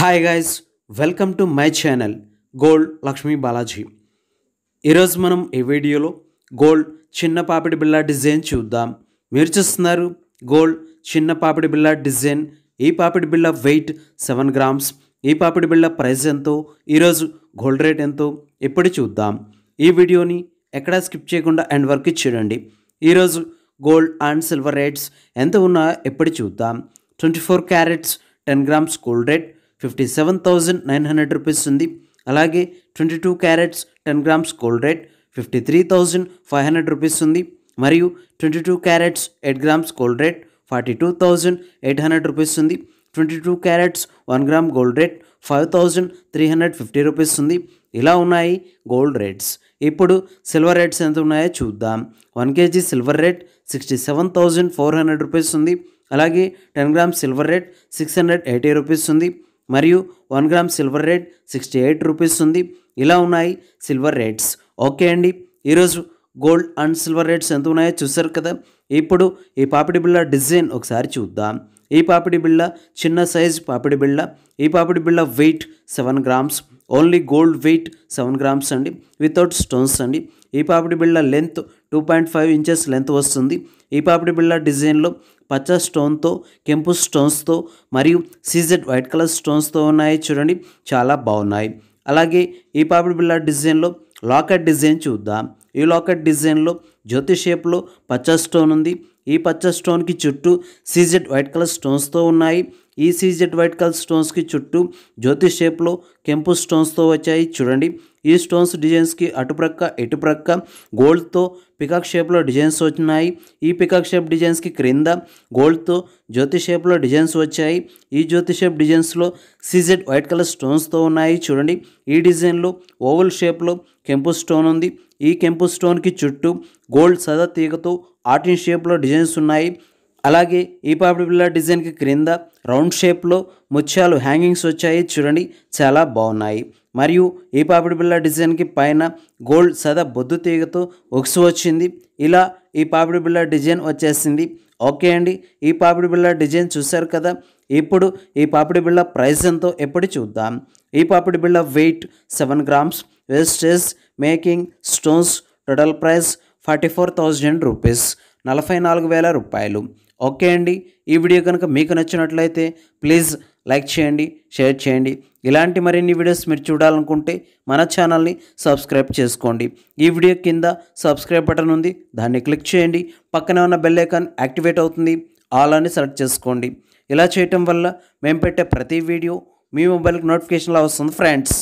hi guys welcome to my channel gold Lakshmi Balaji ఈరోజు మనం ఈ వీడియోలో గోల్డ్ చిన్న పాపిడి బిళ్ళ డిజైన్ చూద్దాం మీరు చూస్తున్నారు గోల్డ్ చిన్న పాపిడి బిళ్ళ డిజైన్ ఈ పాపిడి బిళ్ళ వెయిట్ సెవెన్ గ్రామ్స్ ఈ పాపిడి బిళ్ళ ప్రైస్ ఎంతో ఈరోజు గోల్డ్ రేట్ ఎంతో ఇప్పుడు చూద్దాం ఈ వీడియోని ఎక్కడా స్కిప్ చేయకుండా అండ్ వర్క్ చూడండి ఈరోజు గోల్డ్ అండ్ సిల్వర్ రేట్స్ ఎంత ఉన్నా ఎప్పుడు చూద్దాం twenty four carats ten grams gold rate fifty seven thousand nine hundred rupees ఉంది అలాగే twenty two carats ten grams gold rate fifty three thousand five hundred rupees ఉంది మరియు twenty two carats eight grams gold rate forty two thousand eight hundred rupees ఉంది twenty two carats one gram gold rate five thousand three hundred fifty rupees ఉంది ఇలా ఉన్నాయి gold rates ఇప్పుడు silver rates ఎంత ఉన్నాయో చూద్దాం one KG silver rate sixty seven thousand four hundred rupees ఉంది అలాగే ten grams silver rate six hundred eighty rupees ఉంది మరియు one gram silver rate sixty eight rupees ఉంది ఇలా ఉన్నాయి సిల్వర్ రేట్స్ ఓకే అండి ఈరోజు గోల్డ్ అండ్ సిల్వర్ రేట్స్ ఎంత ఉన్నాయో చూసారు కదా ఇప్పుడు ఈ పాపిడి బిళ్ళ డిజైన్ ఒకసారి చూద్దాం ఈ పాపిడి బిళ్ళ చిన్న సైజ్ పాపిడి బిళ్ళ ఈ పాపిడి బిళ్ళ weight seven grams only gold weight seven grams అండి వితౌట్ స్టోన్స్ అండి ఈ పాపిడి బిళ్ళ length two point five inches length వస్తుంది ఈ పాపిడి బిళ్ళ డిజైన్లో పచ్చ స్టోన్తో కెంపు స్టోన్స్తో మరియు సీజెడ్ వైట్ కలర్ స్టోన్స్తో ఉన్నాయి చూడండి చాలా బాగున్నాయి అలాగే ఈ పాపిడి బిళ్ళ డిజైన్లో లాకెట్ డిజైన్ చూద్దాం ఈ లాకెట్ డిజైన్లో జ్యోతి షేప్లో పచ్చ స్టోన్ ఉంది ఈ పచ్చ స్టోన్కి చుట్టూ సీజెడ్ వైట్ కలర్ స్టోన్స్తో ఉన్నాయి ఈ సీజెడ్ వైట్ కలర్ స్టోన్స్కి చుట్టూ జ్యోతి షేప్లో కెంపు స్టోన్స్తో వచ్చాయి చూడండి ఈ స్టోన్స్ డిజైన్స్కి అటుప్రక్క ఇటుప్రక్క గోల్డ్తో పికాక్ షేప్లో డిజైన్స్ వచ్చినాయి ఈ పికాక్ షేప్ డిజైన్స్కి క్రింద గోల్డ్తో జ్యోతి షేప్లో డిజైన్స్ వచ్చాయి ఈ జ్యోతి షేప్ డిజైన్స్లో సీజెడ్ వైట్ కలర్ స్టోన్స్తో ఉన్నాయి చూడండి ఈ డిజైన్లో ఓవల్ షేప్లో కెంపు స్టోన్ ఉంది ఈ కెంపు స్టోన్కి చుట్టూ గోల్డ్ సదా తీగతో ఆర్టిన్ షేప్లో డిజైన్స్ ఉన్నాయి అలాగే ఈ పాపిడి బిళ్ళ డిజైన్కి క్రింద రౌండ్ షేప్లో ముత్యాలు హ్యాంగింగ్స్ వచ్చాయి చూడండి చాలా బాగున్నాయి మరియు ఈ పాపిడి బిళ్ళ డిజైన్కి పైన గోల్డ్ సదా బొద్దు తీగతో ఒక్సు వచ్చింది ఇలా ఈ పాపిడి బిళ్ళ డిజైన్ వచ్చేసింది ఓకే అండి ఈ పాపిడి బిళ్ళ డిజైన్ చూశారు కదా ఇప్పుడు ఈ పాపిడి బిళ్ళ ప్రైస్ ఎంతో ఎప్పుడు చూద్దాం ఈ పాపిడి బిళ్ళ weight seven grams wastage making stones total price forty four thousand rupees నలభై నాలుగు వేల రూపాయలు ఓకే అండి ఈ వీడియో కనుక మీకు నచ్చినట్లయితే ప్లీజ్ లైక్ చేయండి షేర్ చేయండి ఇలాంటి మరిన్ని వీడియోస్ మీరు చూడాలనుకుంటే మన ఛానల్ని సబ్స్క్రైబ్ చేసుకోండి ఈ వీడియో కింద సబ్స్క్రైబ్ బటన్ ఉంది దాన్ని క్లిక్ చేయండి పక్కనే ఉన్న బెల్ ఐకాన్ యాక్టివేట్ అవుతుంది ఆల్ అని సెలెక్ట్ చేసుకోండి ఇలా చేయటం వల్ల మేము పెట్టే ప్రతి వీడియో మీ మొబైల్కి నోటిఫికేషన్లో వస్తుంది ఫ్రెండ్స్